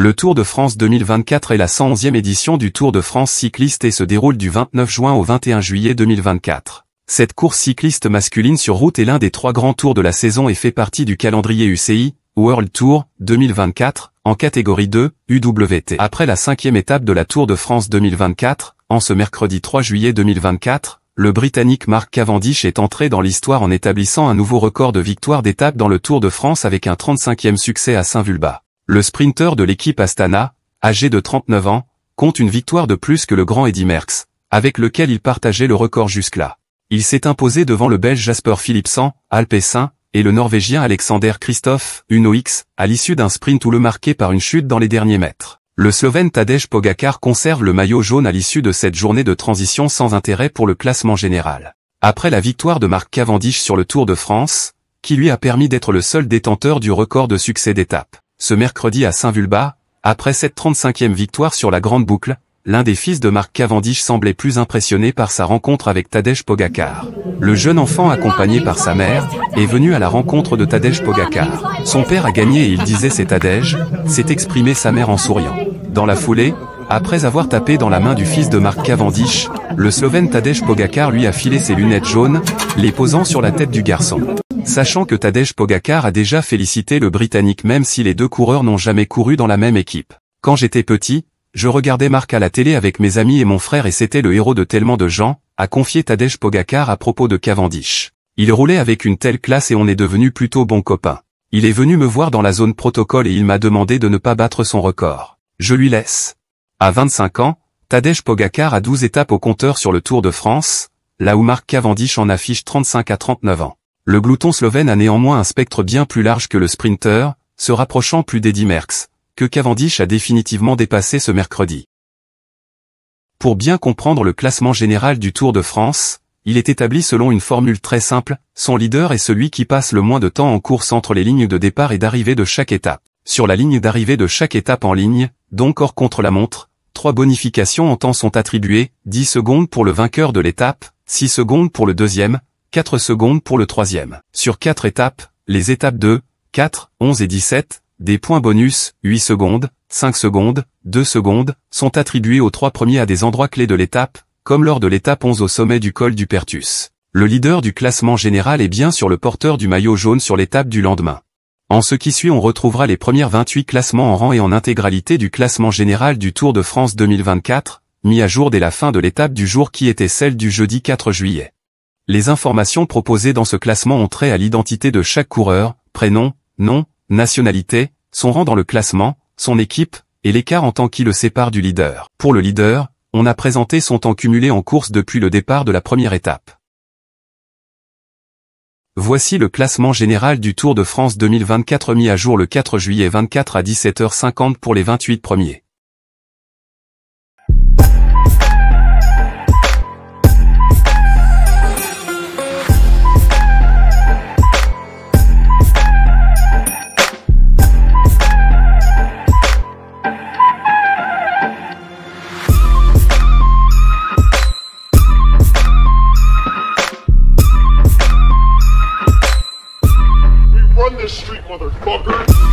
Le Tour de France 2024 est la 111e édition du Tour de France cycliste et se déroule du 29 juin au 21 juillet 2024. Cette course cycliste masculine sur route est l'un des trois grands tours de la saison et fait partie du calendrier UCI World Tour 2024 en catégorie 2 UWT. Après la cinquième étape de la Tour de France 2024, en ce mercredi 3 juillet 2024, le Britannique Mark Cavendish est entré dans l'histoire en établissant un nouveau record de victoires d'étape dans le Tour de France avec un 35e succès à Saint-Vulbas. Le sprinteur de l'équipe Astana, âgé de 39 ans, compte une victoire de plus que le grand Eddy Merckx, avec lequel il partageait le record jusque-là. Il s'est imposé devant le Belge Jasper Philipsen, Alpessin, et le Norvégien Alexander Christophe, Uno X, à l'issue d'un sprint ou le marqué par une chute dans les derniers mètres. Le Slovène Tadej Pogacar conserve le maillot jaune à l'issue de cette journée de transition sans intérêt pour le classement général. Après la victoire de Marc Cavendish sur le Tour de France, qui lui a permis d'être le seul détenteur du record de succès d'étape ce mercredi à Saint-Vulbas, après cette 35e victoire sur la grande boucle, l'un des fils de Marc Cavendish semblait plus impressionné par sa rencontre avec Tadej Pogacar. Le jeune enfant accompagné par sa mère est venu à la rencontre de Tadej Pogacar. Son père a gagné et il disait c'est Tadej, s'est exprimé sa mère en souriant. Dans la foulée, après avoir tapé dans la main du fils de Marc Cavendish, le Slovène Tadej Pogacar lui a filé ses lunettes jaunes, les posant sur la tête du garçon. Sachant que Tadej Pogacar a déjà félicité le Britannique même si les deux coureurs n'ont jamais couru dans la même équipe. Quand j'étais petit, je regardais Marc à la télé avec mes amis et mon frère et c'était le héros de tellement de gens, a confié Tadej Pogacar à propos de Cavendish. Il roulait avec une telle classe et on est devenu plutôt bons copains. Il est venu me voir dans la zone protocole et il m'a demandé de ne pas battre son record. Je lui laisse. À 25 ans, Tadej Pogacar a 12 étapes au compteur sur le Tour de France, là où Marc Cavendish en affiche 35 à 39 ans. Le glouton slovène a néanmoins un spectre bien plus large que le sprinter, se rapprochant plus d'Eddy Merckx, que Cavendish a définitivement dépassé ce mercredi. Pour bien comprendre le classement général du Tour de France, il est établi selon une formule très simple, son leader est celui qui passe le moins de temps en course entre les lignes de départ et d'arrivée de chaque étape. Sur la ligne d'arrivée de chaque étape en ligne, donc hors contre la montre, trois bonifications en temps sont attribuées, 10 secondes pour le vainqueur de l'étape, 6 secondes pour le deuxième, 4 secondes pour le troisième. Sur 4 étapes, les étapes 2, 4, 11 et 17, des points bonus, 8 secondes, 5 secondes, 2 secondes, sont attribués aux trois premiers à des endroits clés de l'étape, comme lors de l'étape 11 au sommet du col du Pertus. Le leader du classement général est bien sur le porteur du maillot jaune sur l'étape du lendemain. En ce qui suit on retrouvera les premières 28 classements en rang et en intégralité du classement général du Tour de France 2024, mis à jour dès la fin de l'étape du jour qui était celle du jeudi 4 juillet. Les informations proposées dans ce classement ont trait à l'identité de chaque coureur, prénom, nom, nationalité, son rang dans le classement, son équipe, et l'écart en temps qui le sépare du leader. Pour le leader, on a présenté son temps cumulé en course depuis le départ de la première étape. Voici le classement général du Tour de France 2024 mis à jour le 4 juillet 24 à 17h50 pour les 28 premiers. on this street, motherfucker!